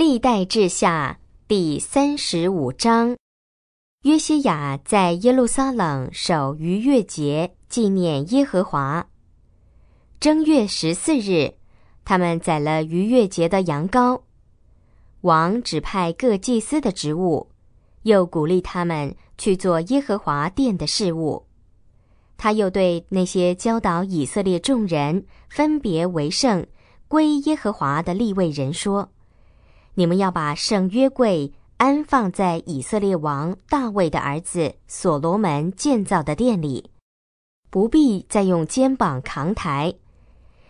历代志下第三十五章：约西亚在耶路撒冷守逾越节，纪念耶和华。正月十四日，他们宰了逾越节的羊羔。王指派各祭司的职务，又鼓励他们去做耶和华殿的事务。他又对那些教导以色列众人分别为圣、归耶和华的立位人说。你们要把圣约柜安放在以色列王大卫的儿子所罗门建造的殿里，不必再用肩膀扛抬。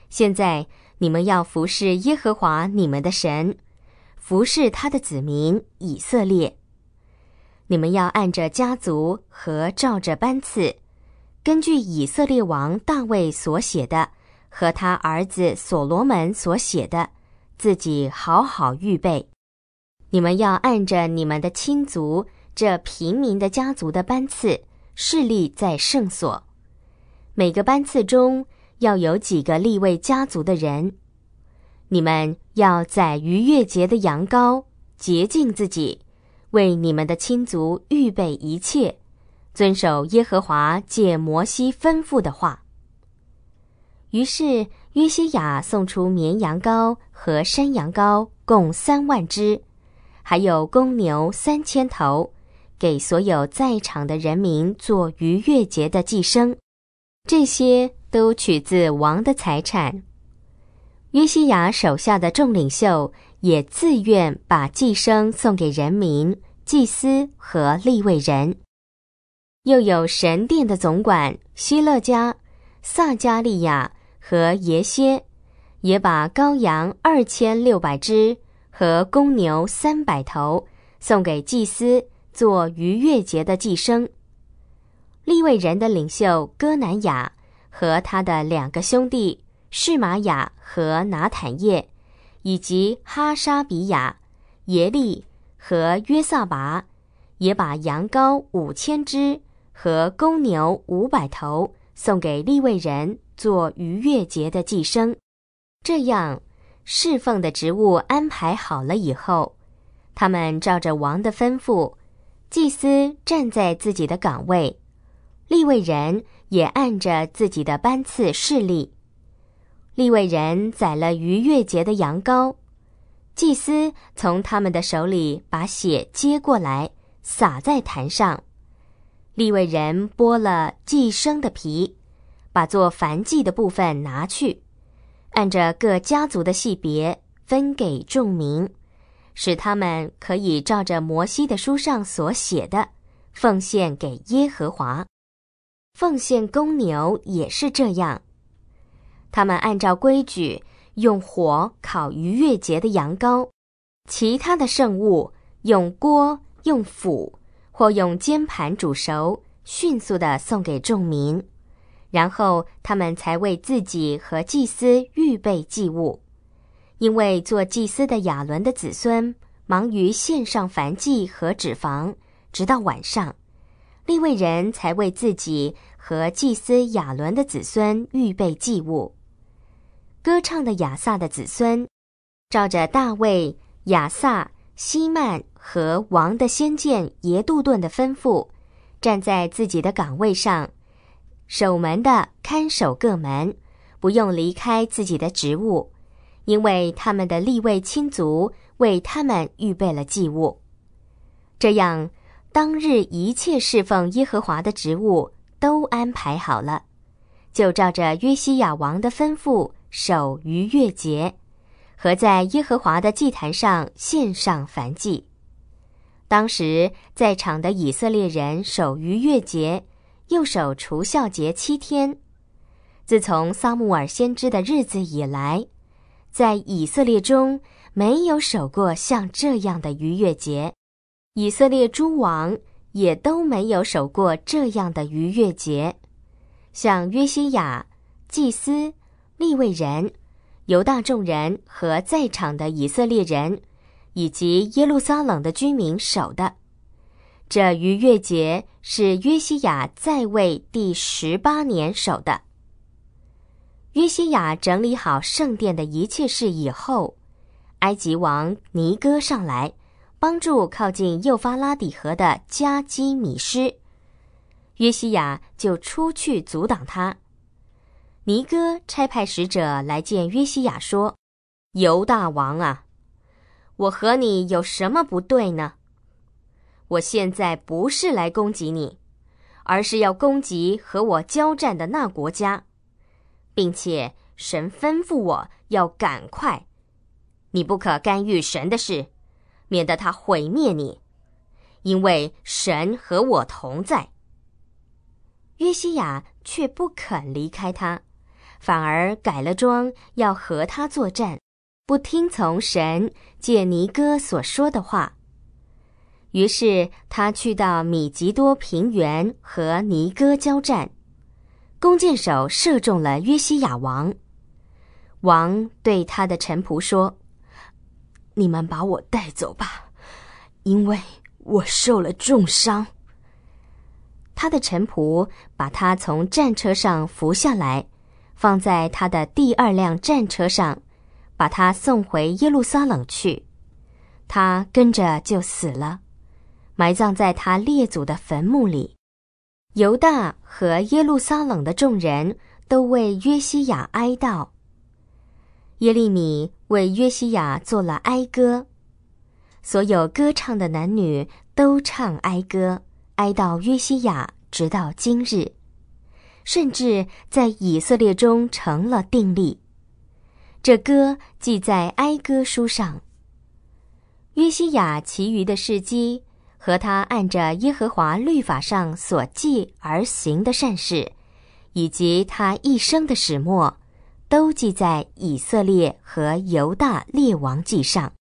现在你们要服侍耶和华你们的神，服侍他的子民以色列。你们要按着家族和照着班次，根据以色列王大卫所写的和他儿子所罗门所写的。自己好好预备。你们要按着你们的亲族这平民的家族的班次，势力在圣所。每个班次中要有几个立位家族的人。你们要宰逾越节的羊羔洁净自己，为你们的亲族预备一切，遵守耶和华借摩西吩咐的话。于是约西亚送出绵羊羔和山羊羔共三万只，还有公牛三千头，给所有在场的人民做逾越节的祭牲。这些都取自王的财产。约西亚手下的众领袖也自愿把祭牲送给人民、祭司和立位人。又有神殿的总管希勒加、萨加利亚。和耶歇也把羔羊二千六百只和公牛三百头送给祭司做逾越节的祭牲。利未人的领袖哥南雅和他的两个兄弟士玛雅和拿坦叶，以及哈沙比亚、耶利和约萨拔，也把羊羔五千只和公牛五百头送给利未人。做逾越节的寄生。这样侍奉的职务安排好了以后，他们照着王的吩咐，祭司站在自己的岗位，立位人也按着自己的班次侍立。立位人宰了逾越节的羊羔，祭司从他们的手里把血接过来，撒在坛上。立位人剥了寄生的皮。把做燔祭的部分拿去，按着各家族的系别分给众民，使他们可以照着摩西的书上所写的奉献给耶和华。奉献公牛也是这样，他们按照规矩用火烤逾越节的羊羔，其他的圣物用锅、用釜或用煎盘煮熟，迅速的送给众民。然后他们才为自己和祭司预备祭物，因为做祭司的亚伦的子孙忙于献上燔祭和脂肪，直到晚上，立位人才为自己和祭司亚伦的子孙预备祭物。歌唱的亚萨的子孙，照着大卫、亚萨、西曼和王的先见耶杜顿的吩咐，站在自己的岗位上。守门的看守各门，不用离开自己的职务，因为他们的立位亲族为他们预备了祭物。这样，当日一切侍奉耶和华的职务都安排好了，就照着约西亚王的吩咐守逾越节，和在耶和华的祭坛上献上燔祭。当时在场的以色列人守逾越节。又守除孝节七天。自从撒母耳先知的日子以来，在以色列中没有守过像这样的逾越节；以色列诸王也都没有守过这样的逾越节，像约西亚、祭司、利未人、犹大众人和在场的以色列人以及耶路撒冷的居民守的。这逾越节是约西亚在位第十八年守的。约西亚整理好圣殿的一切事以后，埃及王尼哥上来帮助靠近幼发拉底河的加基米施。约西亚就出去阻挡他。尼哥差派使者来见约西亚说：“犹大王啊，我和你有什么不对呢？”我现在不是来攻击你，而是要攻击和我交战的那国家，并且神吩咐我要赶快。你不可干预神的事，免得他毁灭你，因为神和我同在。约西亚却不肯离开他，反而改了装要和他作战，不听从神借尼哥所说的话。于是他去到米吉多平原和尼哥交战，弓箭手射中了约西亚王。王对他的臣仆说：“你们把我带走吧，因为我受了重伤。”他的臣仆把他从战车上扶下来，放在他的第二辆战车上，把他送回耶路撒冷去。他跟着就死了。埋葬在他列祖的坟墓里。犹大和耶路撒冷的众人都为约西亚哀悼。耶利米为约西亚作了哀歌，所有歌唱的男女都唱哀歌，哀悼约西亚，直到今日，甚至在以色列中成了定例。这歌记在哀歌书上。约西亚其余的事迹。和他按着耶和华律法上所记而行的善事，以及他一生的始末，都记在以色列和犹大列王记上。